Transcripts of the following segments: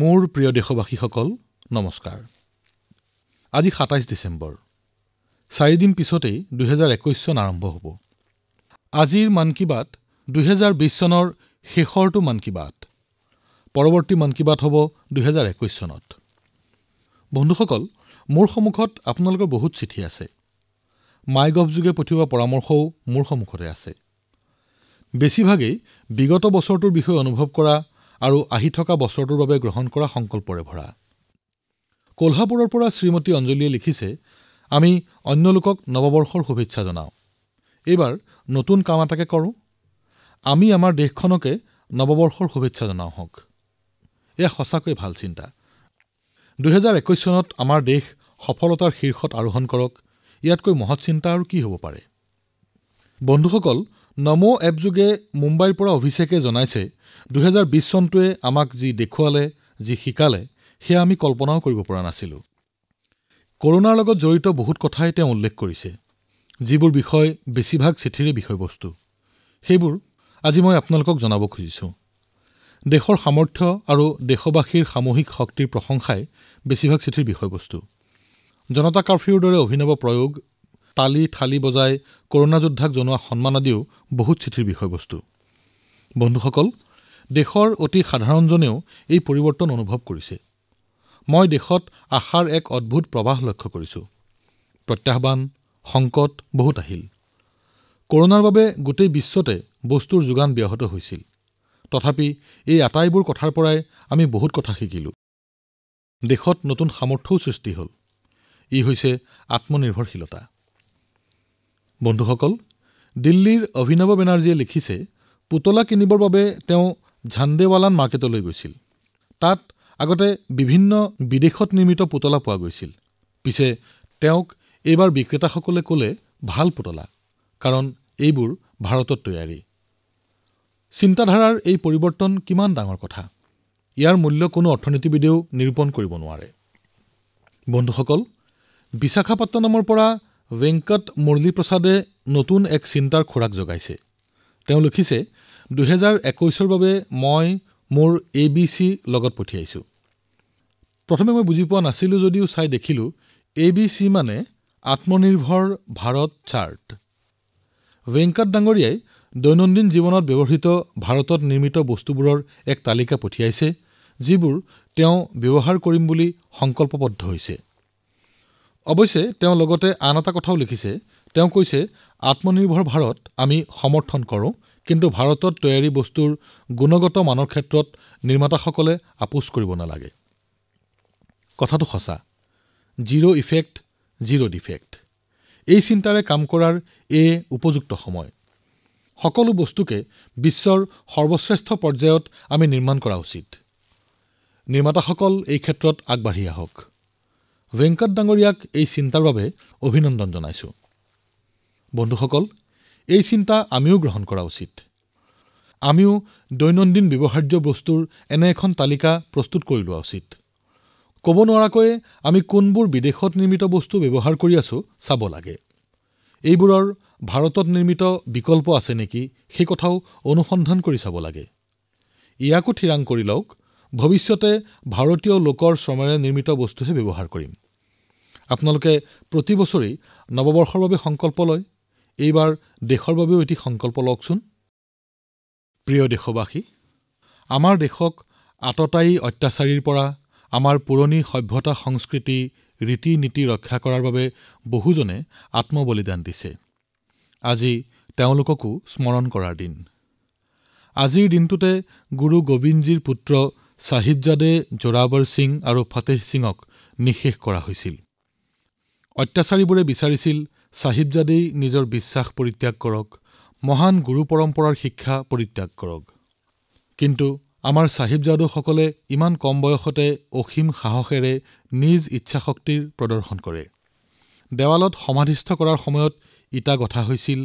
মোৰ প্ৰিয় দেশবাসীসকল নমস্কাৰ আজি সাতাইছ ডিচেম্বৰ চাৰিদিন পিছতেই দুহেজাৰ একৈছ চন আৰম্ভ হব আজিৰ মন কী বাত বিছ চনৰ শেষৰটো মন কী বাত পৰৱৰ্তী মন কী বাত হ'ব দুহেজাৰ একৈছ চনত বন্ধুসকল মোৰ সন্মুখত আপোনালোকৰ বহুত চিঠি আছে মাই গভ যোগে পঠিওৱা পৰামৰ্শও মোৰ সন্মুখতে আছে বেছিভাগেই বিগত বছৰটোৰ বিষয়ে অনুভৱ কৰা আৰু আহি থকা বছৰটোৰ বাবে গ্ৰহণ কৰা সংকল্পৰে ভৰা কোলহাপুৰৰ পৰা শ্ৰীমতী অঞ্জলীয়ে লিখিছে আমি অন্য লোকক নৱবৰ্ষৰ শুভেচ্ছা জনাওঁ এইবাৰ নতুন কাম এটাকে কৰোঁ আমি আমাৰ দেশখনকে নৱবৰ্ষৰ শুভেচ্ছা জনাওঁ হওক এয়া সঁচাকৈ ভাল চিন্তা দুহেজাৰ একৈছ চনত আমাৰ দেশ সফলতাৰ শীৰ্ষত আৰোহণ কৰক ইয়াতকৈ মহৎ চিন্তা আৰু কি হ'ব পাৰে বন্ধুসকল নমো এপযোগে মুম্বাইৰ পৰা অভিষেকে জনাইছে ২০২০ চনটোৱে আমাক যি দেখুৱালে যি শিকালে সেয়া আমি কল্পনাও কৰিব পৰা নাছিলো কৰোণাৰ লগত জড়িত বহুত কথাই তেওঁ উল্লেখ কৰিছে যিবোৰ বিষয় বেছিভাগ চিঠিৰে বিষয়বস্তু সেইবোৰ আজি মই আপোনালোকক জনাব খুজিছো দেশৰ সামৰ্থ্য আৰু দেশবাসীৰ সামূহিক শক্তিৰ প্ৰশংসাই বেছিভাগ চিঠিৰ বিষয়বস্তু জনতা কাৰ্ফিউৰ দৰে অভিনৱ প্ৰয়োগ তালি থালি বজাই কৰোনা যোদ্ধাক জনোৱা সন্মান আদিও বহুত চিঠিৰ বিষয়বস্তু বন্ধুসকল দেশৰ অতি সাধাৰণজনেও এই পৰিৱৰ্তন অনুভৱ কৰিছে মই দেশত আশাৰ এক অদ্ভুত প্ৰৱাহ লক্ষ্য কৰিছোঁ প্ৰত্যাহ্বান সংকট বহুত আহিল কৰোনাৰ বাবে গোটেই বিশ্বতে বস্তুৰ যোগান ব্যাহত হৈছিল তথাপি এই আটাইবোৰ কথাৰ পৰাই আমি বহুত কথা শিকিলোঁ দেশত নতুন সামৰ্থ্যও সৃষ্টি হল ই হৈছে আত্মনিৰ্ভৰশীলতা বন্ধুসকল দিল্লীৰ অভিনৱ বেনাৰ্জীয়ে লিখিছে পুতলা কিনিবৰ বাবে তেওঁ ঝাণ্ডেৱালান মাৰ্কেটলৈ গৈছিল তাত আগতে বিভিন্ন বিদেশত নিৰ্মিত পুতলা পোৱা গৈছিল পিছে তেওঁক এইবাৰ বিক্ৰেতাসকলে কলে ভাল পুতলা কাৰণ এইবোৰ ভাৰতত তৈয়াৰী চিন্তাধাৰাৰ এই পৰিৱৰ্তন কিমান ডাঙৰ কথা ইয়াৰ মূল্য কোনো অৰ্থনীতিবিদেও নিৰূপণ কৰিব নোৱাৰে বন্ধুসকল বিশাখাপট্টনমৰ পৰা ভেংকট মুৰলীপ্ৰসাদে নতুন এক চিন্তাৰ খোৰাক জগাইছে তেওঁ লিখিছে দুহেজাৰ একৈছৰ বাবে মই মোৰ এ বি চি লগত পঠিয়াইছোঁ প্ৰথমে মই বুজি পোৱা নাছিলোঁ যদিও চাই দেখিলোঁ এ বি চি মানে আত্মনিৰ্ভৰ ভাৰত চাৰ্ট ভেংকট ডাঙৰীয়াই দৈনন্দিন জীৱনত ব্যৱহৃত ভাৰতত নিৰ্মিত বস্তুবোৰৰ এক তালিকা পঠিয়াইছে যিবোৰ তেওঁ ব্যৱহাৰ কৰিম বুলি সংকল্পবদ্ধ হৈছে অৱশ্যে তেওঁ লগতে আন এটা কথাও লিখিছে তেওঁ কৈছে আত্মনিৰ্ভৰ ভাৰত আমি সমৰ্থন কৰোঁ কিন্তু ভাৰতত তৈয়াৰী বস্তুৰ গুণগত মানৰ ক্ষেত্ৰত নিৰ্মাতাসকলে আপোচ কৰিব নালাগে কথাটো সঁচা জিৰ' ইফেক্ট জিৰ' ডিফেক্ট এই চিন্তাৰে কাম কৰাৰ এয়ে উপযুক্ত সময় সকলো বস্তুকে বিশ্বৰ সৰ্বশ্ৰেষ্ঠ পৰ্যায়ত আমি নিৰ্মাণ কৰা উচিত নিৰ্মাতাসকল এই ক্ষেত্ৰত আগবাঢ়ি আহক ভেংকট ডাঙৰীয়াক এই চিন্তাৰ বাবে অভিনন্দন জনাইছো বন্ধুসকল এই চিন্তা আমিও গ্ৰহণ কৰা উচিত আমিও দৈনন্দিন ব্যৱহাৰ্য বস্তুৰ এনে এখন তালিকা প্ৰস্তুত কৰি লোৱা উচিত ক'ব নোৱাৰাকৈয়ে আমি কোনবোৰ বিদেশত নিৰ্মিত বস্তু ব্যৱহাৰ কৰি আছো চাব লাগে এইবোৰৰ ভাৰতত নিৰ্মিত বিকল্প আছে নেকি সেই কথাও অনুসন্ধান কৰি চাব লাগে ইয়াকো থিৰাং কৰি লওক ভৱিষ্যতে ভাৰতীয় লোকৰ শ্ৰমেৰে নিৰ্মিত বস্তুহে ব্যৱহাৰ কৰিম আপোনালোকে প্ৰতি বছৰেই নৱবৰ্ষৰ বাবে সংকল্প লয় এইবাৰ দেশৰ বাবেও এটি সংকল্প লওকচোন প্ৰিয় দেশবাসী আমাৰ দেশক আততায়ী অত্যাচাৰীৰ পৰা আমাৰ পুৰণি সভ্যতা সংস্কৃতি ৰীতি নীতি ৰক্ষা কৰাৰ বাবে বহুজনে আত্মবলিদান দিছে আজি তেওঁলোককো স্মৰণ কৰাৰ দিন আজিৰ দিনটোতে গুৰু গোবিন্দজীৰ পুত্ৰ চাহিবজাদে জোৰাৱৰ সিং আৰু ফতেহ সিঙক নিঃশেষ কৰা হৈছিল অত্যাচাৰীবোৰে বিচাৰিছিল চাহিবজাদেই নিজৰ বিশ্বাস পৰিত্যাগ কৰক মহান গুৰু পৰম্পৰাৰ শিক্ষা পৰিত্যাগ কৰক কিন্তু আমাৰ চাহিবজাদুসকলে ইমান কম বয়সতে অসীম সাহসেৰে নিজ ইচ্ছা শক্তিৰ প্ৰদৰ্শন কৰে দেৱালত সমাধিস্থ কৰাৰ সময়ত ইটা গঠা হৈছিল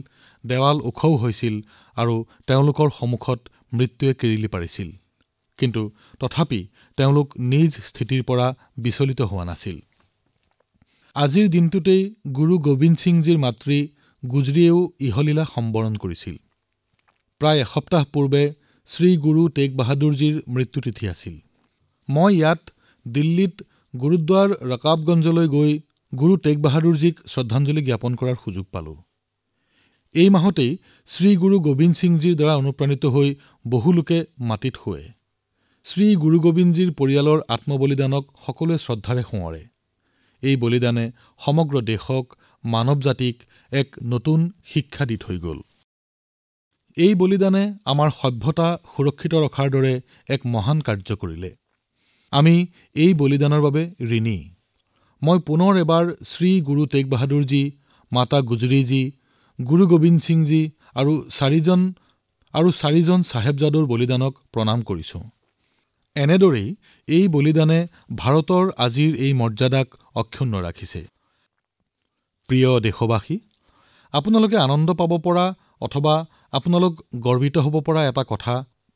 দেৱাল ওখও হৈছিল আৰু তেওঁলোকৰ সন্মুখত মৃত্যুৱে কেৰিলি পাৰিছিল কিন্তু তথাপি তেওঁলোক নিজ স্থিতিৰ পৰা বিচলিত হোৱা নাছিল আজিৰ দিনটোতেই গুৰু গোবিন্দ সিংজীৰ মাতৃ গুজৰিয়েও ইহলীলা সম্বৰণ কৰিছিল প্ৰায় এসপ্তাহ পূৰ্বে শ্ৰী গুৰু টেগ বাহাদুৰজীৰ মৃত্যু তিথি আছিল মই ইয়াত দিল্লীত গুৰুদ্বাৰ ৰকাবগঞ্জলৈ গৈ গুৰু টেগ বাহাদুৰজীক শ্ৰদ্ধাঞ্জলি জ্ঞাপন কৰাৰ সুযোগ পালোঁ এই মাহতেই শ্ৰী গুৰু গোবিন্দ সিংজীৰ দ্বাৰা অনুপ্ৰাণিত হৈ বহুলোকে মাটিত শুৱে শ্ৰী গুৰু গোৱিন্দজীৰ পৰিয়ালৰ আত্মবলিদানক সকলোৱে শ্ৰদ্ধাৰে সোঁৱৰে এই বলিদানে সমগ্ৰ দেশক মানৱ জাতিক এক নতুন শিক্ষা দি থৈ গল এই বলিদানে আমাৰ সভ্যতা সুৰক্ষিত ৰখাৰ দৰে এক মহান কাৰ্য কৰিলে আমি এই বলিদানৰ বাবে ঋণী মই পুনৰ এবাৰ শ্ৰী গুৰু টেগ বাহাদুৰজী মাতা গুজৰীজী গুৰু গোবিন্দ সিংজী আৰু চাৰিজন আৰু চাৰিজন চাহেবজাদৰ বলিদানক প্ৰণাম কৰিছো একেদৰে এই বলিদানে ভাৰতৰ আজিৰ এই মৰ্যাদাক অক্ষুণ্ণ ৰাখিছে প্ৰিয় দেশবাসী আপোনালোকে আনন্দ পাব পৰা অথবা আপোনালোক গৰ্বিত হব পৰা এটা কথা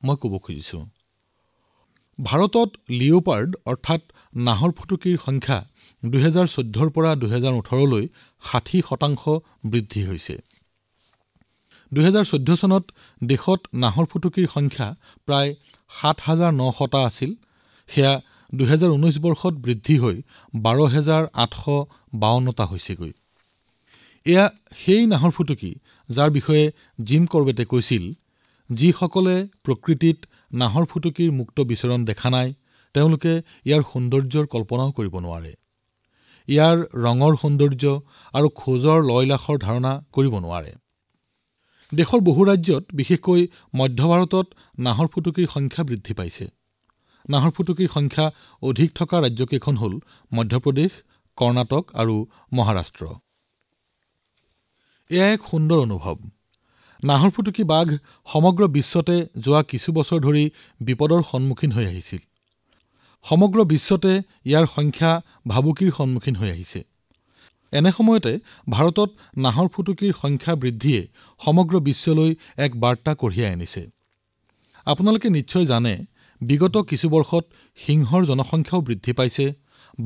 মই কব খুজিছো ভাৰতত লিঅপাৰ্ড অৰ্থাৎ নাহৰ ফুটুকীৰ সংখ্যা দুহেজাৰ চৈধ্যৰ পৰা দুহেজাৰ ওঠৰলৈ ষাঠি শতাংশ বৃদ্ধি হৈছে দুহেজাৰ চৈধ্য চনত দেশত নাহৰ ফুটুকীৰ সংখ্যা প্ৰায় ৭৯০০টা আছিল সেয়া ২০১৯ বৰ্ষত বৃদ্ধি হৈ ১২৮৫২টা হৈছেগৈ এয়া সেই নাহৰ ফুটুকী যাৰ বিষয়ে জিম কৰ্বেটে কৈছিল যিসকলে প্ৰকৃতিত নাহৰ ফুটুকীৰ মুক্ত বিচৰণ দেখা নাই তেওঁলোকে ইয়াৰ সৌন্দৰ্যৰ কল্পনাও কৰিব নোৱাৰে ইয়াৰ ৰঙৰ সৌন্দৰ্য আৰু খোজৰ লয়লাসৰ ধাৰণা কৰিব নোৱাৰে দেশৰ বহু ৰাজ্যত বিশেষকৈ মধ্য ভাৰতত নাহৰ ফুটুকীৰ সংখ্যা বৃদ্ধি পাইছে নাহৰ ফুটুকীৰ সংখ্যা অধিক থকা ৰাজ্যকেইখন হল মধ্যপ্ৰদেশ কৰ্ণাটক আৰু মহাৰাষ্ট্ৰ এয়া এক সুন্দৰ অনুভৱ নাহৰ ফুটুকী বাঘ সমগ্ৰ বিশ্বতে যোৱা কিছু বছৰ ধৰি বিপদৰ সন্মুখীন হৈ আহিছিল সমগ্ৰ বিশ্বতে ইয়াৰ সংখ্যা ভাবুকিৰ সন্মুখীন হৈ আহিছে এনে সময়তে ভাৰতত নাহৰ ফুটুকীৰ সংখ্যা বৃদ্ধিয়ে সমগ্ৰ বিশ্বলৈ এক বাৰ্তা কঢ়িয়াই আনিছে আপোনালোকে নিশ্চয় জানে বিগত কিছু বৰ্ষত সিংহৰ জনসংখ্যাও বৃদ্ধি পাইছে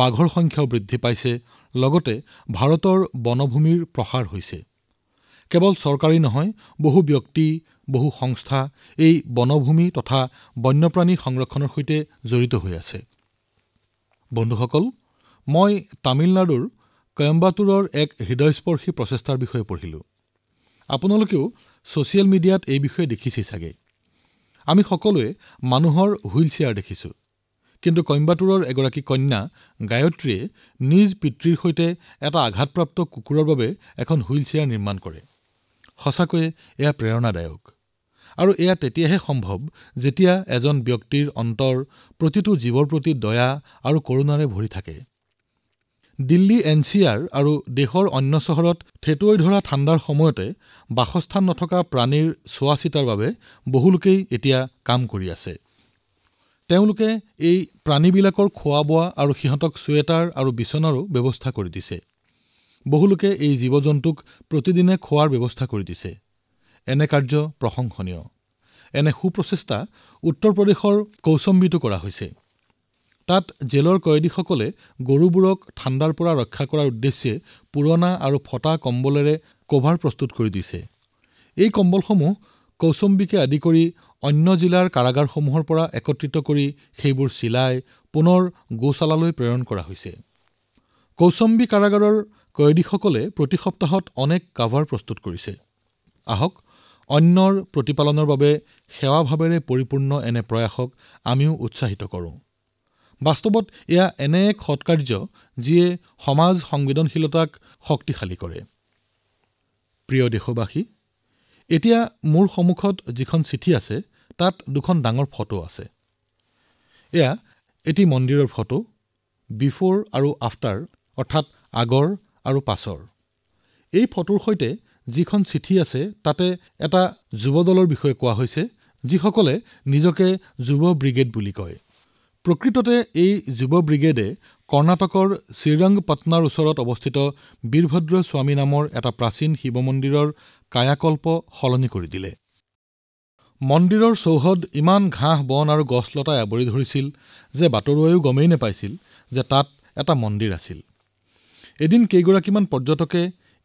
বাঘৰ সংখ্যাও বৃদ্ধি পাইছে লগতে ভাৰতৰ বনভূমিৰ প্ৰসাৰ হৈছে কেৱল চৰকাৰী নহয় বহু ব্যক্তি বহু সংস্থা এই বনভূমি তথা বন্যপ্ৰাণী সংৰক্ষণৰ সৈতে জড়িত হৈ আছে বন্ধুসকল মই তামিলনাডুৰ কয়ম্বাটুৰৰ এক হৃদয়স্পৰ্শী প্ৰচেষ্টাৰ বিষয়ে পঢ়িলো আপোনালোকেও ছচিয়েল মিডিয়াত এই বিষয়ে দেখিছে চাগে আমি সকলোৱে মানুহৰ হুইল চেয়াৰ দেখিছোঁ কিন্তু কইম্বাটুৰৰ এগৰাকী কন্যা গায়ত্ৰীয়ে নিজ পিতৃৰ সৈতে এটা আঘাতপ্ৰাপ্ত কুকুৰৰ বাবে এখন হুইল চেয়াৰ নিৰ্মাণ কৰে সঁচাকৈয়ে এয়া প্ৰেৰণাদায়ক আৰু এয়া তেতিয়াহে সম্ভৱ যেতিয়া এজন ব্যক্তিৰ অন্তৰ প্ৰতিটো জীৱৰ প্ৰতি দয়া আৰু কৰুণাৰে ভৰি থাকে দিল্লী এন চি আৰ আৰু দেশৰ অন্য চহৰত থেতুৱৈ ধৰা ঠাণ্ডাৰ সময়তে বাসস্থান নথকা প্ৰাণীৰ চোৱা চিতাৰ বাবে বহুলোকেই এতিয়া কাম কৰি আছে তেওঁলোকে এই প্ৰাণীবিলাকৰ খোৱা বোৱা আৰু সিহঁতক চুৱেটাৰ আৰু বিচনাৰো ব্যৱস্থা কৰি দিছে বহুলোকে এই জীৱ জন্তুক প্ৰতিদিনে খোৱাৰ ব্যৱস্থা কৰি দিছে এনে কাৰ্য প্ৰশংসনীয় এনে সুপ্ৰচেষ্টা উত্তৰ প্ৰদেশৰ কৌশম্বীতো কৰা হৈছে তাত জেলৰ কয়দীসকলে গৰুবোৰক ঠাণ্ডাৰ পৰা ৰক্ষা কৰাৰ উদ্দেশ্যে পুৰণা আৰু ফটা কম্বলেৰে কভাৰ প্ৰস্তুত কৰি দিছে এই কম্বলসমূহ কৌশম্বীকে আদি কৰি অন্য জিলাৰ কাৰাগাৰসমূহৰ পৰা একত্ৰিত কৰি সেইবোৰ চিলাই পুনৰ গোশালালৈ প্ৰেৰণ কৰা হৈছে কৌশম্বী কাৰাগাৰৰ কয়দীসকলে প্ৰতি সপ্তাহত অনেক কাভাৰ প্ৰস্তুত কৰিছে আহক অন্যৰ প্ৰতিপালনৰ বাবে সেৱাভাৱেৰে পৰিপূৰ্ণ এনে প্ৰয়াসক আমিও উৎসাহিত কৰোঁ বাস্তৱত এয়া এনে এক সৎকাৰ্য যিয়ে সমাজ সংবেদনশীলতাক শক্তিশালী কৰে প্ৰিয় দেশবাসী এতিয়া মোৰ সন্মুখত যিখন চিঠি আছে তাত দুখন ডাঙৰ ফটো আছে এয়া এটি মন্দিৰৰ ফটো বিফৰ আৰু আফটাৰ অৰ্থাৎ আগৰ আৰু পাছৰ এই ফটোৰ সৈতে যিখন চিঠি আছে তাতে এটা যুৱ দলৰ বিষয়ে কোৱা হৈছে যিসকলে নিজকে যুৱ ব্ৰিগেড বুলি কয় প্ৰকৃততে এই যুৱ ব্ৰিগেডে কৰ্ণাটকৰ শ্ৰীৰংগপটনাৰ ওচৰত অৱস্থিত বীৰভদ্ৰ স্বামী নামৰ এটা প্ৰাচীন শিৱ মন্দিৰৰ কায়াকল্প সলনি কৰি দিলে মন্দিৰৰ চৌহদ ইমান ঘাঁহ বন আৰু গছলতাই আৱৰি ধৰিছিল যে বাটৰুৱাইও গমেই নাপাইছিল যে তাত এটা মন্দিৰ আছিল এদিন কেইগৰাকীমান পৰ্যটকে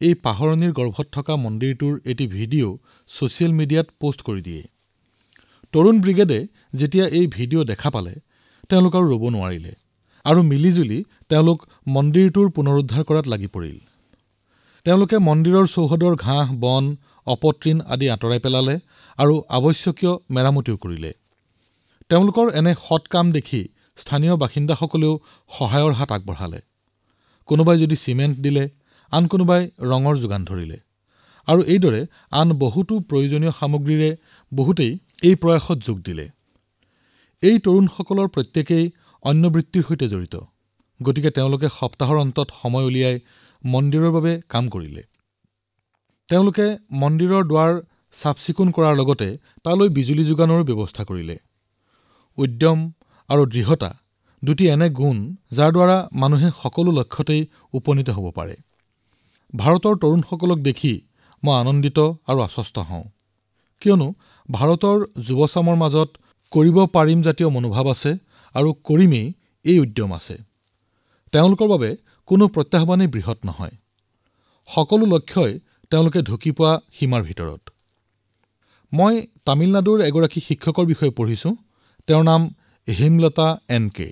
এই পাহৰণিৰ গৰ্ভত থকা মন্দিৰটোৰ এটি ভিডিঅ' ছচিয়েল মিডিয়াত পোষ্ট কৰি দিয়ে তৰুণ ব্ৰিগেডে যেতিয়া এই ভিডিঅ' দেখা পালে তেওঁলোক ৰব নোৱাৰিলে আৰু মিলিজুলি তেওঁলোক মন্দিৰটোৰ পুনৰুদ্ধাৰ কৰাত লাগি পৰিল তেওঁলোকে মন্দিৰৰ চৌহদৰ ঘাঁহ বন অপতৃণ আদি আঁতৰাই পেলালে আৰু আৱশ্যকীয় মেৰামতিও কৰিলে তেওঁলোকৰ এনে সৎ কাম দেখি স্থানীয় বাসিন্দাসকলেও সহায়ৰ হাত আগবঢ়ালে কোনোবাই যদি চিমেণ্ট দিলে আন কোনোবাই ৰঙৰ যোগান ধৰিলে আৰু এইদৰে আন বহুতো প্ৰয়োজনীয় সামগ্ৰীৰে বহুতেই এই প্ৰয়াসত যোগ দিলে এই তৰুণসকলৰ প্ৰত্যেকেই অন্য বৃত্তিৰ সৈতে জড়িত গতিকে তেওঁলোকে সপ্তাহৰ অন্তত সময় উলিয়াই মন্দিৰৰ বাবে কাম কৰিলে তেওঁলোকে মন্দিৰৰ দুৱাৰ চাফচিকুণ কৰাৰ লগতে তালৈ বিজুলী যোগানৰো ব্যৱস্থা কৰিলে উদ্যম আৰু দৃঢ়তা দুটি এনে গুণ যাৰ দ্বাৰা মানুহে সকলো লক্ষ্যতেই উপনীত হ'ব পাৰে ভাৰতৰ তৰুণসকলক দেখি মই আনন্দিত আৰু আশ্বস্ত হওঁ কিয়নো ভাৰতৰ যুৱচামৰ মাজত কৰিব পাৰিম জাতীয় মনোভাৱ আছে আৰু কৰিমেই এই উদ্যম আছে তেওঁলোকৰ বাবে কোনো প্ৰত্যাহ্বানেই বৃহৎ নহয় সকলো লক্ষ্যই তেওঁলোকে ঢুকি পোৱা সীমাৰ ভিতৰত মই তামিলনাডুৰ এগৰাকী শিক্ষকৰ বিষয়ে পঢ়িছোঁ তেওঁৰ নাম হেমলতা এন কে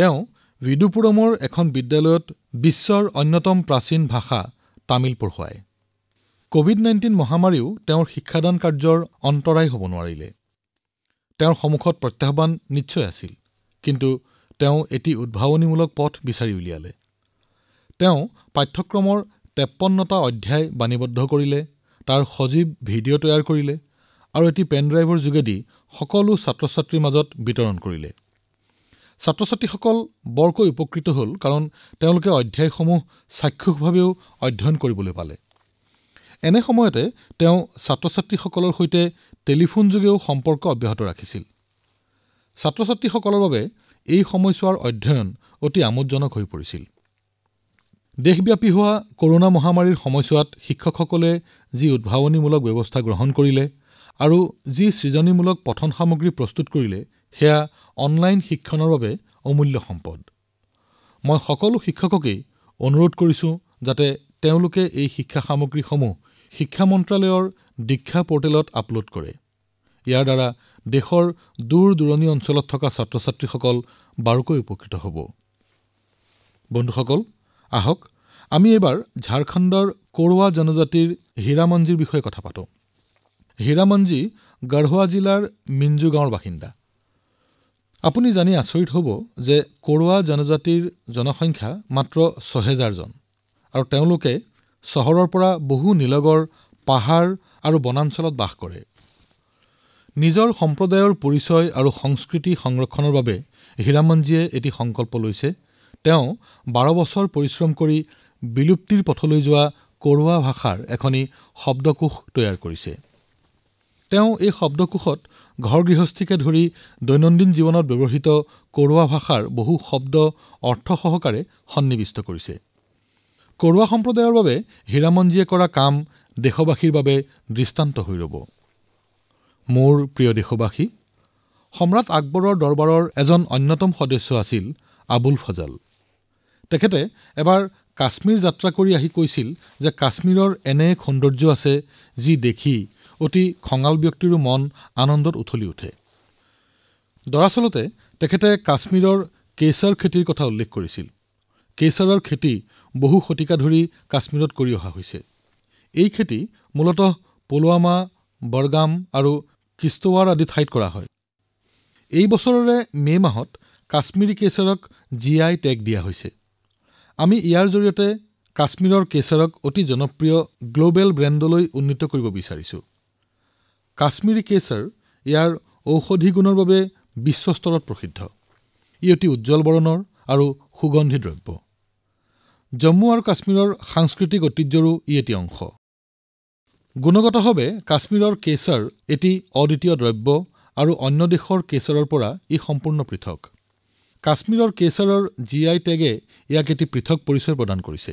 তেওঁ বিদুপুৰমৰ এখন বিদ্যালয়ত বিশ্বৰ অন্যতম প্ৰাচীন ভাষা তামিল পঢ়ুৱায় কভিড নাইণ্টিন মহামাৰীও তেওঁৰ শিক্ষাদান কাৰ্যৰ অন্তৰাই হব নোৱাৰিলে তেওঁৰ সন্মুখত প্ৰত্যাহ্বান নিশ্চয় আছিল কিন্তু তেওঁ এটি উদ্ভাৱনীমূলক পথ বিচাৰি উলিয়ালে তেওঁ পাঠ্যক্ৰমৰ ৫৩টা অধ্যায় বাণীবদ্ধ কৰিলে তাৰ সজীৱ ভিডিঅ তৈয়াৰ কৰিলে আৰু এটি পেন ড্ৰাইভৰ যোগেদি সকলো ছাত্ৰ ছাত্ৰীৰ মাজত বিতৰণ কৰিলে ছাত্ৰ ছাত্ৰীসকল বৰকৈ উপকৃত হল কাৰণ তেওঁলোকে অধ্যায়সমূহ চাক্ষুষভাৱেও অধ্যয়ন কৰিবলৈ পালে এনে সময়তে তেওঁ ছাত্ৰ ছাত্ৰীসকলৰ সৈতে টেলিফোনযোগেও সম্পৰ্ক অব্যাহত ৰাখিছিল ছাত্ৰ ছাত্ৰীসকলৰ বাবে এই সময়ছোৱাৰ অধ্যয়ন অতি আমোদজনক হৈ পৰিছিল দেশব্যাপী হোৱা কৰোণা মহামাৰীৰ সময়ছোৱাত শিক্ষকসকলে যি উদ্ভাৱনীমূলক ব্যৱস্থা গ্ৰহণ কৰিলে আৰু যি সৃজনীমূলক পঠন সামগ্ৰী প্ৰস্তুত কৰিলে সেয়া অনলাইন শিক্ষণৰ বাবে অমূল্য সম্পদ মই সকলো শিক্ষককেই অনুৰোধ কৰিছোঁ যাতে তেওঁলোকে এই শিক্ষা সামগ্ৰীসমূহ শিক্ষা মন্ত্ৰালয়ৰ দীক্ষা পৰ্টেলত আপলোড কৰে ইয়াৰ দ্বাৰা দেশৰ দূৰ দূৰণি অঞ্চলত থকা ছাত্ৰ ছাত্ৰীসকল বাৰুকৈ উপকৃত হ'ব বন্ধুসকল আহক আমি এইবাৰ ঝাৰখণ্ডৰ কোৰৱা জনজাতিৰ হীৰামঞ্জীৰ বিষয়ে কথা পাতোঁ হীৰামঞ্জী গঢ়ৱা জিলাৰ মিঞ্জু গাঁৱৰ বাসিন্দা আপুনি জানি আচৰিত হ'ব যে কোৰৱা জনজাতিৰ জনসংখ্যা মাত্ৰ ছহেজাৰজন আৰু তেওঁলোকে চহৰৰ পৰা বহু দূৰৈত পাহাৰ আৰু বনাঞ্চলত বাস কৰে নিজৰ সম্প্ৰদায়ৰ পৰিচয় আৰু সংস্কৃতি সংৰক্ষণৰ বাবে হীৰামনজীয়ে এটি সংকল্প লৈছে তেওঁ বাৰ বছৰ পৰিশ্ৰম কৰি বিলুপ্তিৰ পথলৈ যোৱা কৰোৱা ভাষাৰ এখনি শব্দকোষ তৈয়াৰ কৰিছে তেওঁ এই শব্দকোষত ঘৰ গৃহস্থীকে ধৰি দৈনন্দিন জীৱনত ব্যৱহৃত কৰোৱা ভাষাৰ বহু শব্দ অৰ্থসহকাৰে সন্নিৱিষ্ট কৰিছে কৰোৱা সম্প্ৰদায়ৰ বাবে হীৰামনজীয়ে কৰা কাম দেশবাসীৰ বাবে দৃষ্টান্ত হৈ ৰব মোৰ প্ৰিয় দেশবাসী সম্ৰাট আকবৰৰ দৰবাৰৰ এজন অন্যতম সদস্য আছিল আবুল ফজাল তেখেতে এবাৰ কাশ্মীৰ যাত্ৰা কৰি আহি কৈছিল যে কাশ্মীৰৰ এনে এক সৌন্দৰ্য আছে যি দেখি অতি খঙাল ব্যক্তিৰো মন আনন্দত উঠলি উঠে দৰাচলতে তেখেতে কাশ্মীৰৰ কেশৰ খেতিৰ কথা উল্লেখ কৰিছিল কেশৰৰ খেতি বহু শতিকা ধৰি কাশ্মীৰত কৰি অহা হৈছে এই খেতি মূলতঃ পুলৱামা বৰগাম আৰু কিষ্টৱাৰ আদি ঠাইত কৰা হয় এই বছৰৰে মে' মাহত কাশ্মীৰী কেশৰক জি আই টেগ দিয়া হৈছে আমি ইয়াৰ জৰিয়তে কাশ্মীৰৰ কেশৰক অতি জনপ্ৰিয় গ্লোবেল ব্ৰেণ্ডলৈ উন্নীত কৰিব বিচাৰিছোঁ কাশ্মীৰী কেশৰ ইয়াৰ ঔষধি গুণৰ বাবে বিশ্বস্তৰত প্ৰসিদ্ধ ই অতি উজ্জ্বল বৰণৰ আৰু সুগন্ধি দ্ৰব্য জম্মু আৰু কাশ্মীৰৰ সাংস্কৃতিক ঐতিহ্যৰো ই এটি অংশ গুণগতভাৱে কাশ্মীৰৰ কেশৰ এটি অদ্বিতীয় দ্ৰব্য আৰু অন্য দেশৰ কেশৰৰ পৰা ই সম্পূৰ্ণ পৃথক কাশ্মীৰৰ কেশৰৰ জি আই টেগে ইয়াক এটি পৃথক পৰিচয় প্ৰদান কৰিছে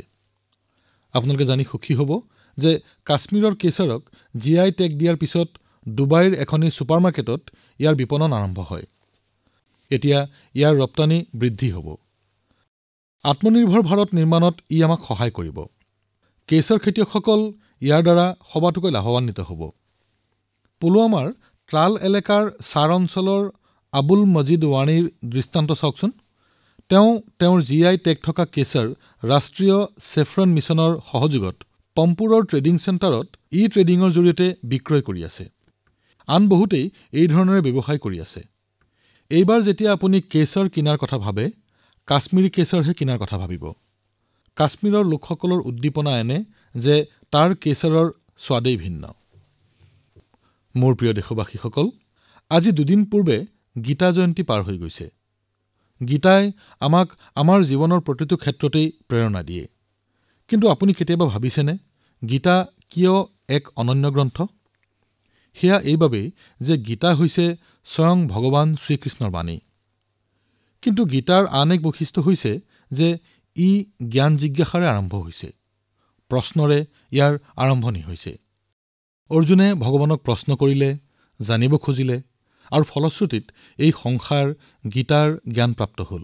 আপোনালোকে জানি সুখী হ'ব যে কাশ্মীৰৰ কেশৰক জি আই টেগ দিয়াৰ পিছত ডুবাইৰ এখনি ছুপাৰ মাৰ্কেটত ইয়াৰ বিপণন আৰম্ভ হয় এতিয়া ইয়াৰ ৰপ্তানি বৃদ্ধি হব আত্মনিৰ্ভৰ ভাৰত নিৰ্মাণত ই আমাক সহায় কৰিব কেশৰ খেতিয়কসকল ইয়াৰ দ্বাৰা সবাতোকৈ লাভান্বিত হব পুলৱামাৰ ট্ৰাল এলেকাৰ চাৰ অঞ্চলৰ আবুল মজিদ ৱানীৰ দৃষ্টান্ত চাওকচোন তেওঁ তেওঁৰ জি আই টেক থকা কেশৰ ৰাষ্ট্ৰীয় চেফ্ৰন মিছনৰ সহযোগত পম্পুৰৰ ট্ৰেডিং চেণ্টাৰত ই ট্ৰেডিঙৰ জৰিয়তে বিক্ৰয় কৰি আছে আন বহুতেই এইধৰণেৰে ব্যৱসায় কৰি আছে এইবাৰ যেতিয়া আপুনি কেশৰ কিনাৰ কথা ভাবে কাশ্মীৰী কেশৰহে কিনাৰ কথা ভাবিব কাশ্মীৰৰ লোকসকলৰ উদ্দীপনা এনে যে তাৰ কেশৰৰ স্বাদেই ভিন্ন মোৰ প্ৰিয় দেশবাসীসকল আজি দুদিন পূৰ্বে গীতা জয়ন্তী পাৰ হৈ গৈছে গীতাই আমাক আমাৰ জীৱনৰ প্ৰতিটো ক্ষেত্ৰতেই প্ৰেৰণা দিয়ে কিন্তু আপুনি কেতিয়াবা ভাবিছেনে গীতা কিয় এক অনন্য গ্ৰন্থ সেয়া এইবাবেই যে গীতা হৈছে স্বয়ং ভগৱান শ্ৰীকৃষ্ণৰ বাণী কিন্তু গীতাৰ আন এক বৈশিষ্ট্য হৈছে যে ই জ্ঞান জিজ্ঞাসাৰে আৰম্ভ হৈছে প্ৰশ্নৰে ইয়াৰ আৰম্ভণি হৈছে অৰ্জুনে ভগৱানক প্ৰশ্ন কৰিলে জানিব খুজিলে আৰু ফলশ্ৰুতিত এই সংসাৰ গীতাৰ জ্ঞান প্ৰাপ্ত হল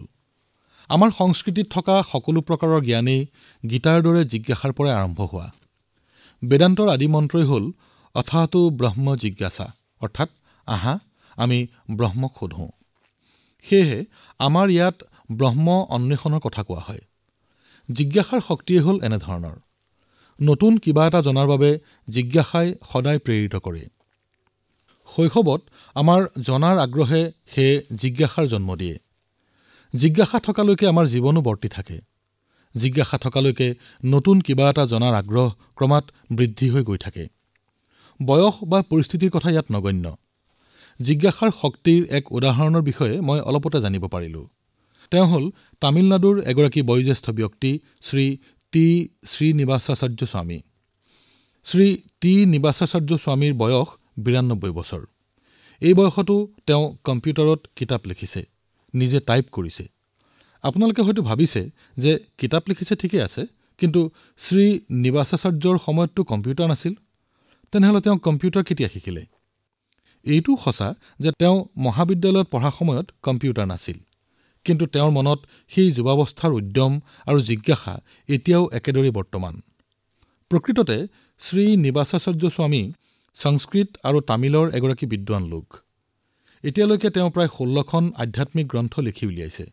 আমাৰ সংস্কৃতিত থকা সকলো প্ৰকাৰৰ জ্ঞানেই গীতাৰ দৰে জিজ্ঞাসাৰ পৰাই আৰম্ভ হোৱা বেদান্তৰ আদি মন্ত্ৰই হল অথাতো ব্ৰহ্ম জিজ্ঞাসা অৰ্থাৎ আহা আমি ব্ৰহ্মক সোধোঁ সেয়েহে আমাৰ ইয়াত ব্ৰহ্ম অন্বেষণৰ কথা কোৱা হয় জিজ্ঞাসাৰ শক্তিয়ে হল এনেধৰণৰ নতুন কিবা এটা জনাৰ বাবে জিজ্ঞাসাই সদায় প্ৰেৰিত কৰে শৈশৱত আমাৰ জনাৰ আগ্ৰহে সেয়ে জিজ্ঞাসাৰ জন্ম দিয়ে জিজ্ঞাসা থকালৈকে আমাৰ জীৱনো বৰ্তি থাকে জিজ্ঞাসা থকালৈকে নতুন কিবা এটা জনাৰ আগ্ৰহ ক্ৰমাৎ বৃদ্ধি হৈ গৈ থাকে বয়স বা পৰিস্থিতিৰ কথা ইয়াত নগণ্য জিজ্ঞাসাৰ শক্তিৰ এক উদাহৰণৰ বিষয়ে মই অলপতে জানিব পাৰিলোঁ তেওঁ হল তামিলনাডুৰ এগৰাকী বয়োজ্যেষ্ঠ ব্যক্তি শ্ৰী টি শ্ৰীনিবাসাচাৰ্য স্বামী শ্ৰী টি নিবাসাচাৰ্য স্বামীৰ বয়স বিৰান্নব্বৈ বছৰ এই বয়সতো তেওঁ কম্পিউটাৰত কিতাপ লিখিছে নিজে টাইপ কৰিছে আপোনালোকে হয়তো ভাবিছে যে কিতাপ লিখিছে ঠিকেই আছে কিন্তু শ্ৰী নিবাসাচাৰ্যৰ সময়ততো কম্পিউটাৰ নাছিল তেনেহলে তেওঁ কম্পিউটাৰ কেতিয়া শিকিলে এইটোও সঁচা যে তেওঁ মহাবিদ্যালয়ত পঢ়া সময়ত কম্পিউটাৰ নাছিল কিন্তু তেওঁৰ মনত সেই যুৱাৱস্থাৰ উদ্যম আৰু জিজ্ঞাসা এতিয়াও একেদৰে বৰ্তমান প্ৰকৃততে শ্ৰী নিবাসাচাৰ্য স্বামী সংস্কৃত আৰু তামিলৰ এগৰাকী বিদ্বান লোক এতিয়ালৈকে তেওঁ প্ৰায় ষোল্লখন আধ্যাত্মিক গ্ৰন্থ লিখি উলিয়াইছে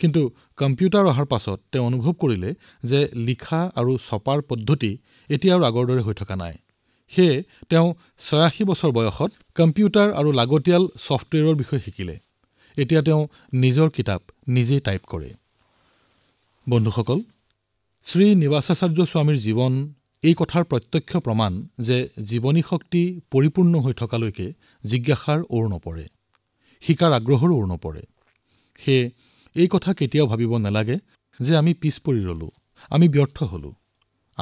কিন্তু কম্পিউটাৰ অহাৰ পাছত তেওঁ অনুভৱ কৰিলে যে লিখা আৰু ছপাৰ পদ্ধতি এতিয়া আৰু আগৰ দৰে হৈ থকা নাই সেয়ে তেওঁ ৮৬ বছৰ বয়সত কম্পিউটাৰ আৰু লাগতিয়াল ছফ্টৱেৰৰ বিষয়ে শিকিলে এতিয়া তেওঁ নিজৰ কিতাপ নিজেই টাইপ কৰে বন্ধুসকল শ্ৰী নিবাসাচাৰ্য স্বামীৰ জীৱন এই কথাৰ প্ৰত্যক্ষ প্ৰমাণ যে জীৱনী শক্তি পৰিপূৰ্ণ হৈ থকালৈকে জিজ্ঞাসাৰ ওৰ নপৰে শিকাৰ আগ্ৰহৰো ওৰ নপৰে সেয়ে এই কথা কেতিয়াও ভাবিব নালাগে যে আমি পিছ পৰি ৰলোঁ আমি ব্যৰ্থ হ'লোঁ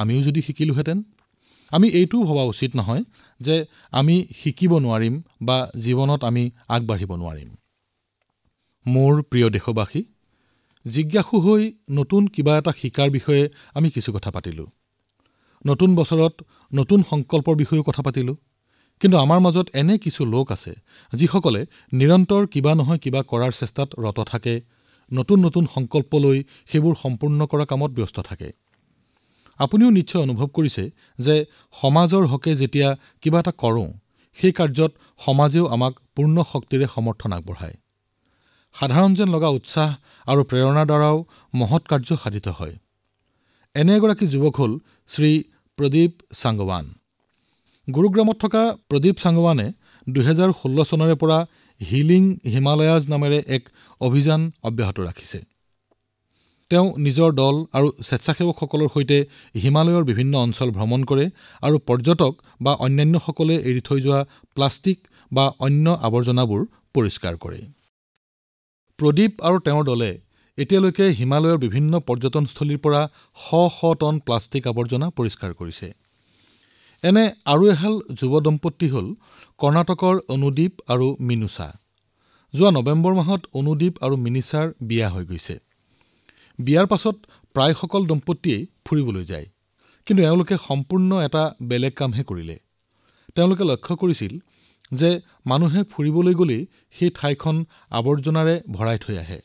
আমিও যদি শিকিলোহেঁতেন আমি এইটোও ভবা উচিত নহয় যে আমি শিকিব নোৱাৰিম বা জীৱনত আমি আগবাঢ়িব নোৱাৰিম মোৰ প্ৰিয় দেশবাসী জিজ্ঞাসু হৈ নতুন কিবা এটা শিকাৰ বিষয়ে আমি কিছু কথা পাতিলোঁ নতুন বছৰত নতুন সংকল্পৰ বিষয়েও কথা পাতিলোঁ কিন্তু আমাৰ মাজত এনে কিছু লোক আছে যিসকলে নিৰন্তৰ কিবা নহয় কিবা কৰাৰ চেষ্টাত ৰত থাকে নতুন নতুন সংকল্প লৈ সেইবোৰ সম্পূৰ্ণ কৰাৰ কামত ব্যস্ত থাকে আপুনিও নিশ্চয় অনুভৱ কৰিছে যে সমাজৰ হকে যেতিয়া কিবা এটা কৰোঁ সেই কাৰ্যত সমাজেও আমাক পূৰ্ণ শক্তিৰে সমৰ্থন আগবঢ়ায় সাধাৰণ যেন লগা উৎসাহ আৰু প্ৰেৰণাৰ দ্বাৰাও মহৎ কাৰ্য সাধিত হয় এনে এগৰাকী যুৱক হল শ্ৰী প্ৰদীপ চাংগৱান গুৰুগ্ৰামত থকা প্ৰদীপ চাংগৱানে দুহেজাৰ ষোল্ল চনৰে পৰা হিলিং হিমালয়াজ নামেৰে এক অভিযান অব্যাহত ৰাখিছে তেওঁ নিজৰ দল আৰু স্বেচ্ছাসেৱকসকলৰ সৈতে হিমালয়ৰ বিভিন্ন অঞ্চল ভ্ৰমণ কৰে আৰু পৰ্যটক বা অন্যান্যসকলে এৰি থৈ যোৱা প্লাষ্টিক বা অন্য আৱৰ্জনাবোৰ পৰিষ্কাৰ কৰে প্ৰদীপ আৰু তেওঁৰ দলে এতিয়ালৈকে হিমালয়ৰ বিভিন্ন পৰ্যটনস্থলীৰ পৰা শ শ টন প্লাষ্টিক আৱৰ্জনা পৰিষ্কাৰ কৰিছে এনে আৰু এহাল যুৱ দম্পতি হ'ল কৰ্ণাটকৰ অনুদীপ আৰু মিনুছা যোৱা নৱেম্বৰ মাহত অনুদীপ আৰু মিনিছাৰ বিয়া হৈ গৈছে বিয়াৰ পিছত প্ৰায় দম্পতীয়ে ফুৰিবলৈ যায় কিন্তু তেওঁলোকে সম্পূৰ্ণ বেলেগ কাম কৰিলে তেওঁলোকে লক্ষ্য কৰিছিল যে মানুহে ফুৰিবলৈ গলেই সেই ঠাইখন আৱৰ্জনাৰে ভৰাই থৈ আহে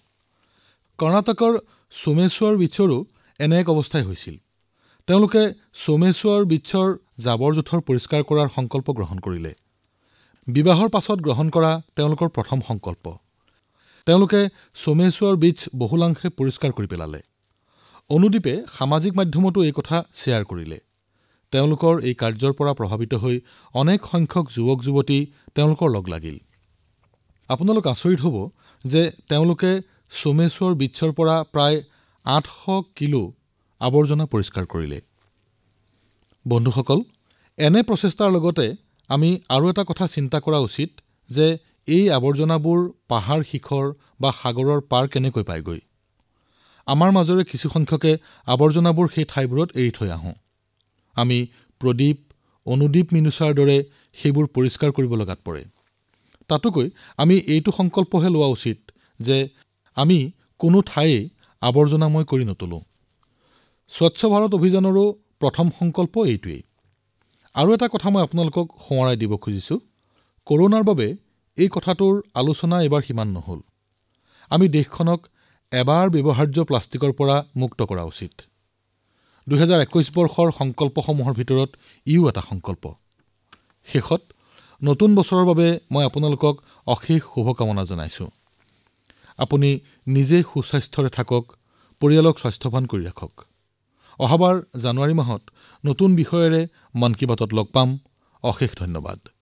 কৰ্ণাটকৰ সোমেশ্বৰ বীচৰো এনে এক অৱস্থাই হৈছিল তেওঁলোকে সোমেশ্বৰ বীচৰ জাবৰ জোঁথৰ পৰিষ্কাৰ কৰাৰ সংকল্প গ্ৰহণ কৰিলে বিবাহৰ পিছত গ্ৰহণ কৰা তেওঁলোকৰ প্ৰথম সংকল্প তেওঁলোকে সোমেশ্বৰ বীচ বহুলাংশে পৰিষ্কাৰ কৰি পেলালে অনুদীপে সামাজিক মাধ্যমতো এই কথা শ্বেয়াৰ কৰিলে তেওঁলোকৰ এই কাৰ্যৰ পৰা প্ৰভাৱিত হৈ অনেক সংখ্যক যুৱক যুৱতী তেওঁলোকৰ লগ লাগিল আপোনালোক আচৰিত হ'ব যে তেওঁলোকে সোমেশ্বৰ বীচৰ পৰা প্ৰায় আঠশ কিলো আৱৰ্জনা পৰিষ্কাৰ কৰিলে বন্ধুসকল এনে প্ৰচেষ্টাৰ লগতে আমি আৰু এটা কথা চিন্তা কৰা উচিত যে এই আৱৰ্জনাবোৰ পাহাৰ শিখৰ বা সাগৰৰ পাৰ কেনেকৈ পায়গৈ আমাৰ মাজৰে কিছুমানে আৱৰ্জনাবোৰ সেই ঠাইবোৰত এৰি থৈ আহোঁ আমি প্ৰদীপ অনুদীপ মিনুছাৰ দৰে সেইবোৰ পৰিষ্কাৰ কৰিব লগাত পৰে তাতোকৈ আমি এইটো সংকল্পহে লোৱা উচিত যে আমি কোনো ঠায়েই আৱৰ্জনাময় কৰি নতুলো স্বচ্ছ ভাৰত অভিযানৰো প্ৰথম সংকল্প এইটোৱেই আৰু এটা কথা মই আপোনালোকক সোঁৱৰাই দিব খুজিছোঁ কৰোণাৰ বাবে এই কথাটোৰ আলোচনা এইবাৰ সিমান নহল আমি দেশখনক এবাৰ ব্যৱহাৰ্য প্লাষ্টিকৰ পৰা মুক্ত কৰা উচিত দুহেজাৰ বৰ্ষৰ সংকল্পসমূহৰ ভিতৰত ইয়ো এটা সংকল্প শেষত নতুন বছৰৰ বাবে মই আপোনালোকক অশেষ শুভকামনা জনাইছোঁ আপুনি নিজে সুস্বাস্থ্যৰে থাকক পৰিয়ালক স্বাস্থ্যৱান কৰি ৰাখক অহাবাৰ জানুৱাৰী মাহত নতুন বিষয়েৰে মন কী বাতত লগ পাম অশেষ ধন্যবাদ